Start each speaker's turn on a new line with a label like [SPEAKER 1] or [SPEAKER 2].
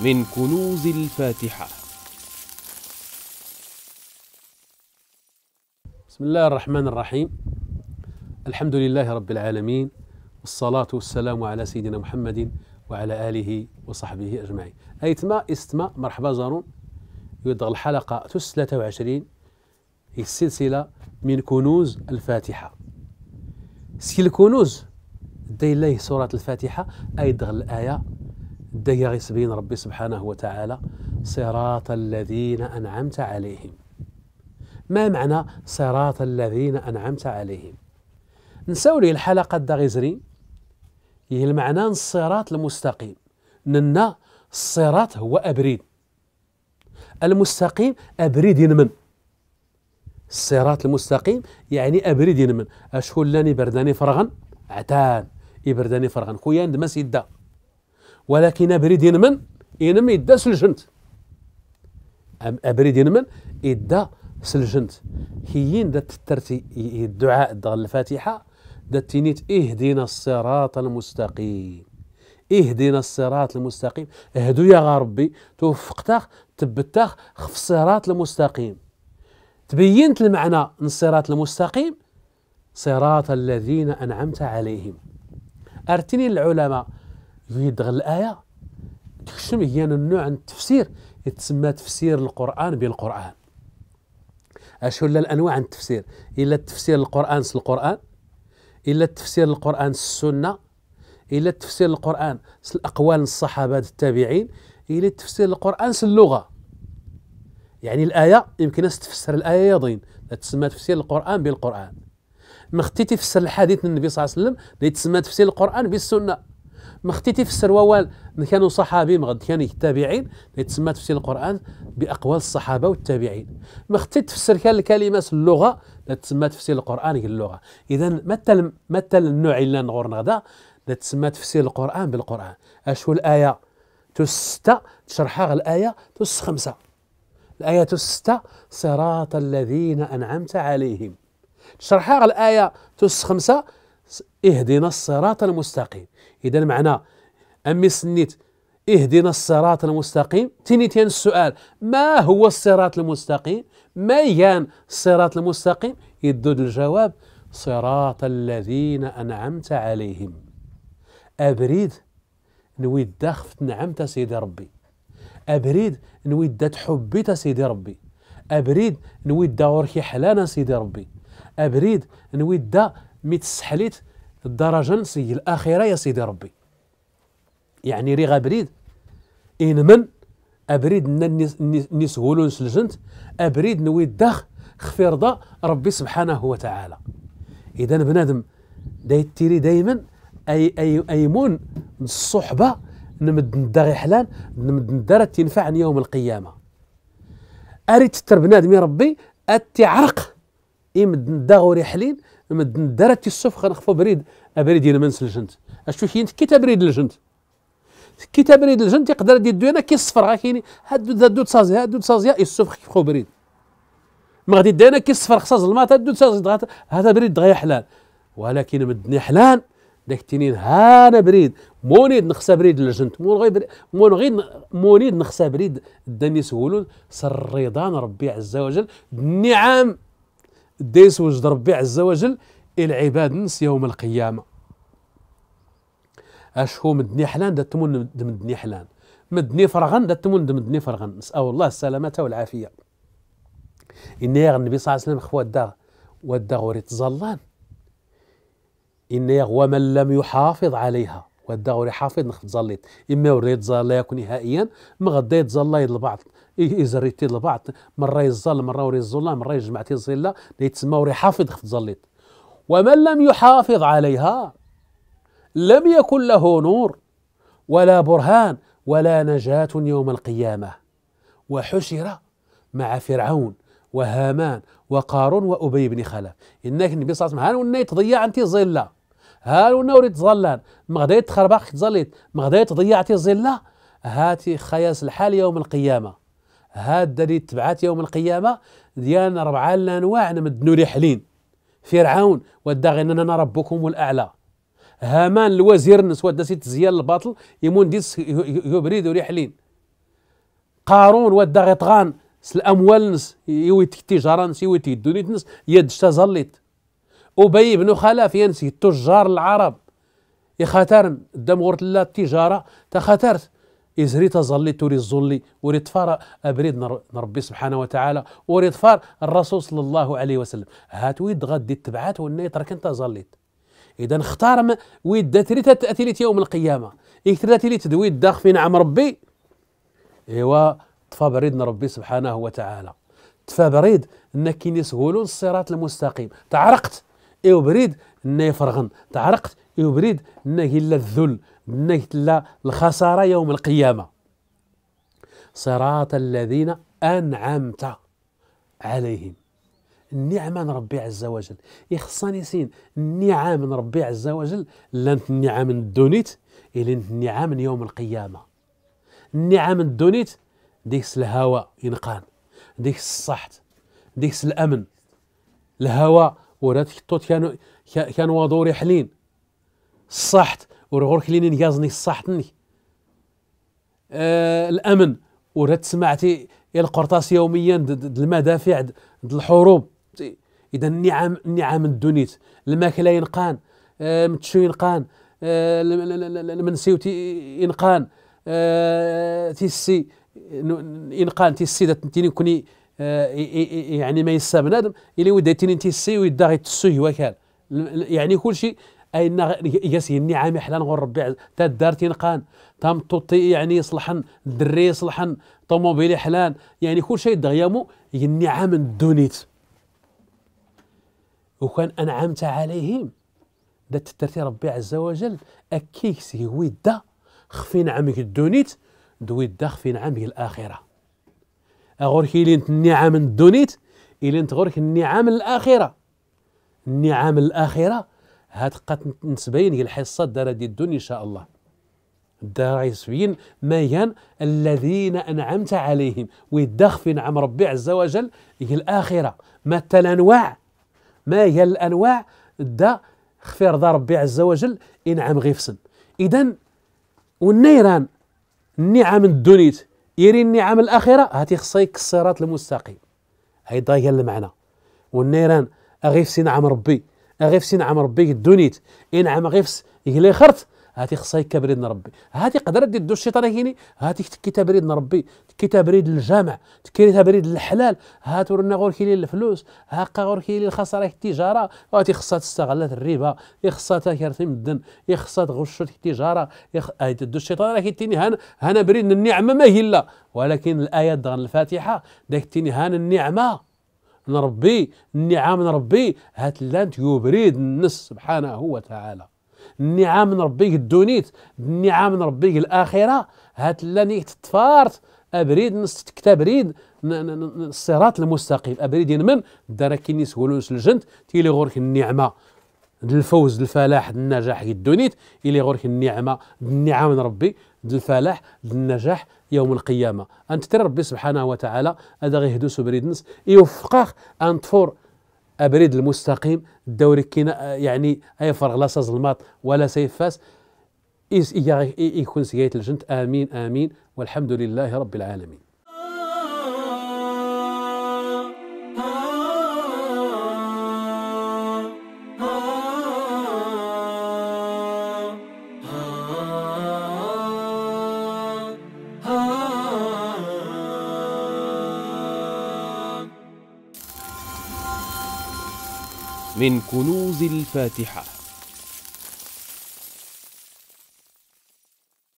[SPEAKER 1] من كنوز الفاتحة بسم الله الرحمن الرحيم الحمد لله رب العالمين والصلاة والسلام على سيدنا محمد وعلى آله وصحبه أجمعين أيتما استما مرحبا زارون يدغ الحلقة 23 هي السلسلة من كنوز الفاتحة سكي الكنوز دي الله سورة الفاتحة أيدغ الآية الدقيقة سبين ربي سبحانه وتعالى صراط الذين أنعمت عليهم ما معنى صراط الذين أنعمت عليهم نساو الحلقة دا هي المعنى الصراط المستقيم ننا الصراط هو أبريد المستقيم أبريد من الصراط المستقيم يعني أبريد من أشكون لاني برداني فرغا عتان يبرداني فرغا خويا عندما سيدا ولكن أبريد من إنما يدا سلجنت أبريد من يدا سلجنت هيين دا تترتي الدعاء دا الفاتحة دا تنيت اهدنا الصراط المستقيم اهدنا الصراط المستقيم اهدو يا ربي توفقتاخ تبتاخ خف الصراط المستقيم تبينت المعنى من الصراط المستقيم صراط الذين أنعمت عليهم أرتني العلماء يدغل الآية تكشم هي النوع من التفسير يتسمى تفسير القرآن بالقرآن اش هو الانواع عن التفسير الا تفسير القران س القران الا تفسير القران السنه الا تفسير القران س الاقوال الصحابه التابعين الا تفسير القران س اللغه يعني الايه يمكن تفسر الايه يضين تسمى تفسير القران بالقران مختي تفسر الحديث النبي صلى الله عليه وسلم تسمى تفسير القران بالسنه ما ختي تفسر ووال كانوا صحابي ما كانوا التابعين يتسمى تفسير القران باقوال الصحابه والتابعين ما ختيت تفسر كان الكلمات اللغه تسمى تفسير القران اللغه اذا مثل مثل النوع اللي نغور نغدا تسمى تفسير القران بالقران اش هو الايه تس ستة تشرحها الايه تس خمسة الايه تس ستة صراط الذين انعمت عليهم تشرحها الايه تس خمسة اهدنا الصراط المستقيم اذا معنى امي سنيت اهدنا الصراط المستقيم تنيتين السؤال ما هو الصراط المستقيم ما يان الصراط المستقيم يدود الجواب صراط الذين انعمت عليهم ابريد نويد دخفت نعمت سيدي ربي ابريد نويد تحبيت سيدي ربي ابريد نويد دورك حلانا سيدي ربي ابريد نويد ميت سحليت الدرجة نسي الآخرة يا سيدي ربي يعني ريغا بريد إن من أبريد نسهولون سلجنت أبريد نوي الدخ رضا ربي سبحانه وتعالى إذا بنادم داي تيري دايما أي أي أيمون الصحبة نمد ندغي حلال نمد ندار تنفع يوم القيامة أريد تتر بنادم يا ربي أتي عرق إمد ندغو ريحلين لما دارت السفخه نخفو بريد ابريد أه، ديال منس الجنت اش اشتو كي كي تبريد الجنت كي تبريد الجنت يقدر يدو انا كي الصفر غا كاين هادو هادو تصازيا هادو تصازيا السفخ كيخفو بريد ما غادي دينا انا كي الصفر خصها ظلمات هادو تصازيا هذا بريد دغيا حلال ولكن مدني حلال داك تنين هانا بريد مونيد نخسى بريد الجنت مون غير مون غير مونيد نخسى بريد الدني سر سريضان ربي عز وجل النعم ديس وجد ربي عز وجل العباد نس يوم القيامة أشكو مدني حلان دتمون مدني حلان مدني فرغان دتمون مدني فرغان نسأل الله السلامة والعافية إن يا النبي صلى الله عليه وسلم خوا الدار وريت زلان إن ومن لم يحافظ عليها والدوري حافظ نخف ظليت اما وريت ظل يكون نهائيا ما غدا يتظل البعض يزريتي البعض مره يظل مره وري الظل مره جمعتي الظله يتسمى وري حافظ خف ظليت ومن لم يحافظ عليها لم يكن له نور ولا برهان ولا نجاة يوم القيامة وحشر مع فرعون وهامان وقارون وأبي بن خلف إنك النبي صلى الله عليه وسلم هان تضيع أنت ظلة هارونا وريت تظلان ما غدا يتخربق تظليت ما غدا تضيعتي الظله هاتي خياس الحال يوم القيامه هاد اللي تبعات يوم القيامه ديالنا ربعه الانواع نمدنو رحلين فرعون وداغين اننا ربكم الاعلى هامان الوزير نسوى داسي سيت الباطل يمون ديس يبريد رحلين قارون طغان سل الاموال نس يويت التجاره نس يويت الدنيا نس يد شتا زليت أبي بن خلف ينسي التجار العرب يخاتر دم غورت الله التجارة تخاترت إزري تظلي توري الظلي وريد فار أبريد نربي سبحانه وتعالى وريد فار الرسول صلى الله عليه وسلم هات ويد غدي تبعات وإن ترك أنت ظليت إذا اختار ويد تريت تأتي لي يوم القيامة إكتر لي دويد داخ في نعم ربي إيوا تفا بريد ربي سبحانه وتعالى تفا بريد أنك نسهولون الصراط المستقيم تعرقت ايو بريد ناي يفرغن تعرقت ايو بريد ناي يلا الذل ناي يلا الخسارة يوم القيامة صراط الذين أنعمت عليهم النعمة من ربي عز وجل يخصني سين النعمة من ربي عز وجل لانت النعم من دونيت إلى النعم من يوم القيامة النعم من دونيت ديكس الهواء ينقان ديكس الصحت ديكس الأمن الهواء ورات كتوت كانوا كانوا دوري حلين الصحت ورغور كلينين يازني الصحتني آه الامن ورات سمعتي القرطاس يوميا د المدافع د الحروب اذا النعم النعم الدنيت الماكله ينقان آه متشو ينقان آه المنسيو ينقان آه تيسي ينقان تيسي تيني كوني آه، يعني ما يسا بنادم الى وداتين انت السي ويدا غيتسوه وكال يعني كل شيء اين ياسي النعم حلا نغور ربي تا الدار تنقان تام توطي يعني صلحن الدري صلحن طوموبيل حلان يعني كل شيء دغيامو النعم الدونيت وكان انعمت عليهم دات تترتي ربي عز وجل اكيك سي ويدا خفي نعمك الدونيت دويدا خفي نعمك الاخره أغرك إلينت النعم الدنيت لينت غرك النعم الآخرة النعم الآخرة هاد قد نسبين الحصة دار دي الدنيا إن شاء الله دار يسبين ميان الذين أنعمت عليهم ويدخ في نعم ربي عز وجل هي الآخرة مثل أنواع ما هي الأنواع دا خفي رضا ربي عز وجل إنعم غيفسن إذا والنيران النعم الدنيت يري النعم الآخرة هاتي خصيك الصراط المستقيم هاي هي المعنى والنيران أغيف سي نعم ربي أغيف سي نعم ربي الدنيت إنعم غيفس يلي خرت هاتي خصاي كبريدنا ربي هاتي قدرت دير الدوش الشيطان هيني هاتي كي تبريدنا ربي كي تبريد الجامع كي تبريد الحلال هات ورنا غور كيلي الفلوس هاقا غور كيلي الخساره التجاره هاتي خصها تستغلات الربا يخصها تاكرتي مدن الدن يخصها تغشت التجاره يخ... هاتي الدوش الشيطان راه كيتيني هانا هانا بريد النعمه ما هي لا ولكن الآية دغن الفاتحه داك تيني هانا النعمه نربي النعم نربي هات لانت يبريد النس سبحانه وتعالى النعم من ربي الدونيت النعم من ربي الاخره هات لاني تفارت ابريد نستكتبريد الصراط المستقيم ابريد من داركيني سولونس الجنت تيلي غورك النعمه الفوز الفلاح النجاح الدونيت إلي غورك النعمة النعام من ربي الفلاح النجاح يوم القيامة أنت ترى ربي سبحانه وتعالى هذا غيهدوس بريدنس يوفقك أن تفور ابريد المستقيم الدوري كينا يعني اي فرغ لا ساز الماط ولا سيف فاس يكون سيايت الجنت امين امين والحمد لله رب العالمين من كنوز الفاتحه